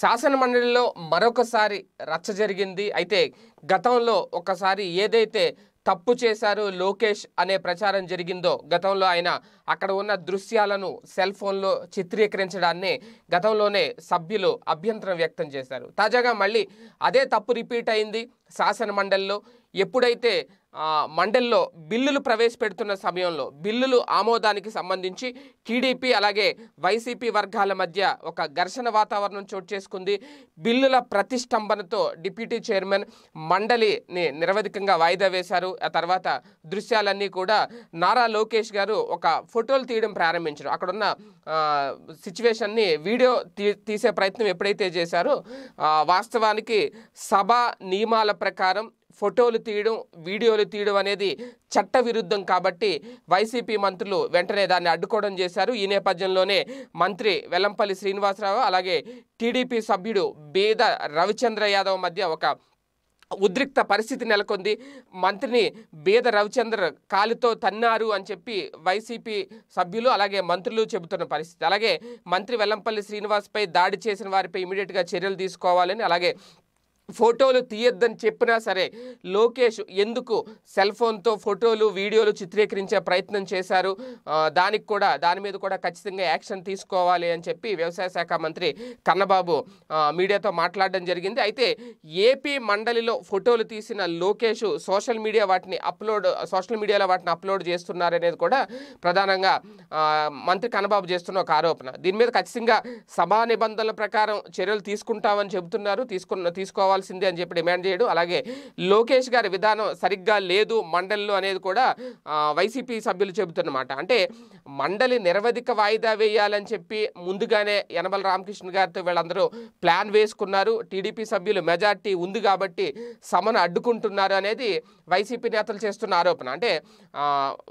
శాసనమండలిలో మరొకసారి రచ్చ జరిగింది అయితే గతంలో ఒకసారి ఏదైతే తప్పు చేశారు లోకేష్ అనే ప్రచారం జరిగిందో గతంలో ఆయన అక్కడ ఉన్న దృశ్యాలను సెల్ ఫోన్లో చిత్రీకరించడాన్ని గతంలోనే సభ్యులు అభ్యంతరం వ్యక్తం చేశారు తాజాగా మళ్ళీ అదే తప్పు రిపీట్ అయింది శాసనమండలిలో ఎప్పుడైతే మండలిలో బిల్లులు ప్రవేశపెడుతున్న సమయంలో బిల్లులు ఆమోదానికి సంబంధించి టీడీపీ అలాగే వైసీపీ వర్గాల మధ్య ఒక ఘర్షణ వాతావరణం చోటు చేసుకుంది బిల్లుల ప్రతిష్టంభనతో డిప్యూటీ చైర్మన్ మండలిని నిరవధికంగా వాయిదా వేశారు ఆ తర్వాత దృశ్యాలన్నీ కూడా నారా లోకేష్ గారు ఒక ఫోటోలు తీయడం ప్రారంభించారు అక్కడున్న సిచ్యువేషన్ని వీడియో తీ తీసే ప్రయత్నం ఎప్పుడైతే చేశారో వాస్తవానికి సభ నియమాల ప్రకారం ఫోటోలు తీయడం వీడియోలు తీయడం అనేది చట్ట విరుద్ధం కాబట్టి వైసీపీ మంత్రులు వెంటనే దాన్ని అడ్డుకోవడం చేశారు ఈ నేపథ్యంలోనే మంత్రి వెల్లంపల్లి శ్రీనివాసరావు అలాగే టీడీపీ సభ్యుడు బేద రవిచంద్ర యాదవ్ మధ్య ఒక ఉద్రిక్త పరిస్థితి నెలకొంది మంత్రిని బేద రవిచంద్ర కాలితో తన్నారు అని చెప్పి వైసీపీ సభ్యులు అలాగే మంత్రులు చెబుతున్న పరిస్థితి అలాగే మంత్రి వెల్లంపల్లి శ్రీనివాస్పై దాడి చేసిన వారిపై ఇమీడియట్గా చర్యలు తీసుకోవాలని అలాగే ఫోటోలు తీయొద్దని చెప్పినా సరే లోకేష్ ఎందుకు సెల్ ఫోన్తో ఫోటోలు వీడియోలు చిత్రీకరించే ప్రయత్నం చేశారు దానికి కూడా దాని మీద కూడా ఖచ్చితంగా యాక్షన్ తీసుకోవాలి అని చెప్పి వ్యవసాయ శాఖ మంత్రి కన్నబాబు మీడియాతో మాట్లాడడం జరిగింది అయితే ఏపీ మండలిలో ఫోటోలు తీసిన లోకేష్ సోషల్ మీడియా వాటిని అప్లోడ్ సోషల్ మీడియాలో వాటిని అప్లోడ్ చేస్తున్నారనేది కూడా ప్రధానంగా మంత్రి కన్నబాబు చేస్తున్న ఒక ఆరోపణ దీని మీద ఖచ్చితంగా సభా నిబంధనల ప్రకారం చర్యలు తీసుకుంటామని చెబుతున్నారు తీసుకున్న తీసుకోవాలి కావాల్సిందే అని చెప్పి డిమాండ్ చేయడు అలాగే లోకేష్ గారి విధానం సరిగ్గా లేదు మండలిలో అనేది కూడా వైసీపీ సభ్యులు చెబుతున్నమాట అంటే మండలి నిరవధిక వాయిదా వేయాలని చెప్పి ముందుగానే యనమల రామకృష్ణ గారితో వీళ్ళందరూ ప్లాన్ వేసుకున్నారు టీడీపీ సభ్యులు మెజార్టీ ఉంది కాబట్టి సమను అడ్డుకుంటున్నారు అనేది వైసీపీ నేతలు చేస్తున్న ఆరోపణ అంటే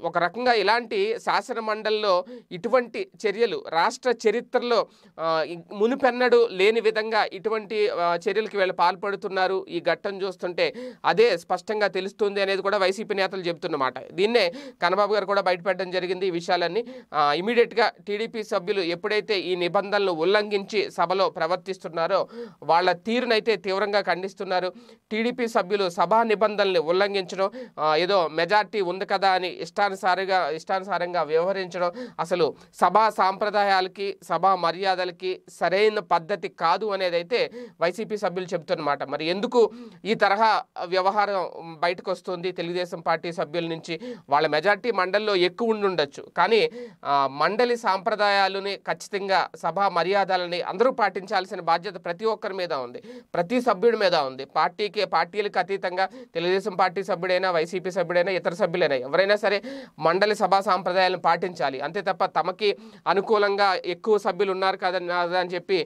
ఒక రకంగా ఇలాంటి శాసన మండలిలో ఇటువంటి చర్యలు రాష్ట్ర చరిత్రలో మునుపెన్నడు లేని విధంగా ఇటువంటి చర్యలకు వీళ్ళు పాల్పడు మాట్లాడుతున్నారు ఈ ఘట్టం చూస్తుంటే అదే స్పష్టంగా తెలుస్తుంది అనేది కూడా వైసీపీ నేతలు చెబుతున్నమాట దీన్నే కన్నబాబు గారు కూడా బయటపెట్టడం జరిగింది ఈ విషయాలన్నీ ఇమీడియట్గా టీడీపీ సభ్యులు ఎప్పుడైతే ఈ నిబంధనలు ఉల్లంఘించి సభలో ప్రవర్తిస్తున్నారో వాళ్ళ తీరునైతే తీవ్రంగా ఖండిస్తున్నారు టీడీపీ సభ్యులు సభా నిబంధనల్ని ఉల్లంఘించడం ఏదో మెజార్టీ ఉంది కదా అని ఇష్టానుసారిగా ఇష్టానుసారంగా వ్యవహరించడం అసలు సభా సాంప్రదాయాలకి సభా మర్యాదలకి సరైన పద్ధతి కాదు అనేది అయితే వైసీపీ సభ్యులు చెబుతున్నమాట మరి ఎందుకు ఈ తరహా వ్యవహారం బయటకు వస్తుంది తెలుగుదేశం పార్టీ సభ్యుల నుంచి వాళ్ళ మెజార్టీ మండలిలో ఎక్కువ ఉండుండొచ్చు కానీ మండలి సాంప్రదాయాలని ఖచ్చితంగా సభా మర్యాదలని అందరూ పాటించాల్సిన బాధ్యత ప్రతి ఒక్కరి మీద ఉంది ప్రతి సభ్యుడి మీద ఉంది పార్టీకి పార్టీలకు అతీతంగా తెలుగుదేశం పార్టీ సభ్యుడైనా వైసీపీ సభ్యుడైనా ఇతర సభ్యులైనా ఎవరైనా సరే మండలి సభా సాంప్రదాయాలను పాటించాలి అంతే తప్ప తమకి అనుకూలంగా ఎక్కువ సభ్యులు ఉన్నారు కదా అని చెప్పి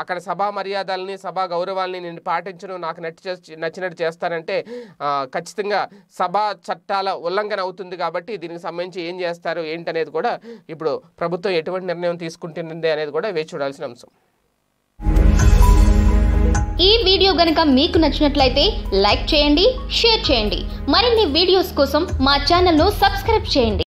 అక్కడ సభా మర్యాదల్ని సభా గౌరవాల్ని నేను పాటి పాటించను నాకు నచ్చి నచ్చినట్టు చేస్తానంటే ఖచ్చితంగా సభా చట్టాల ఉల్లంఘన అవుతుంది కాబట్టి దీనికి సంబంధించి ఏం చేస్తారు ఏంటనేది కూడా ఇప్పుడు ప్రభుత్వం ఎటువంటి నిర్ణయం తీసుకుంటుంది అనేది కూడా వేచి చూడాల్సిన అంశం ఈ వీడియో గనక మీకు నచ్చినట్లయితే లైక్ చేయండి షేర్ చేయండి మరిన్ని వీడియోస్ కోసం మా ఛానల్ను సబ్స్క్రైబ్ చేయండి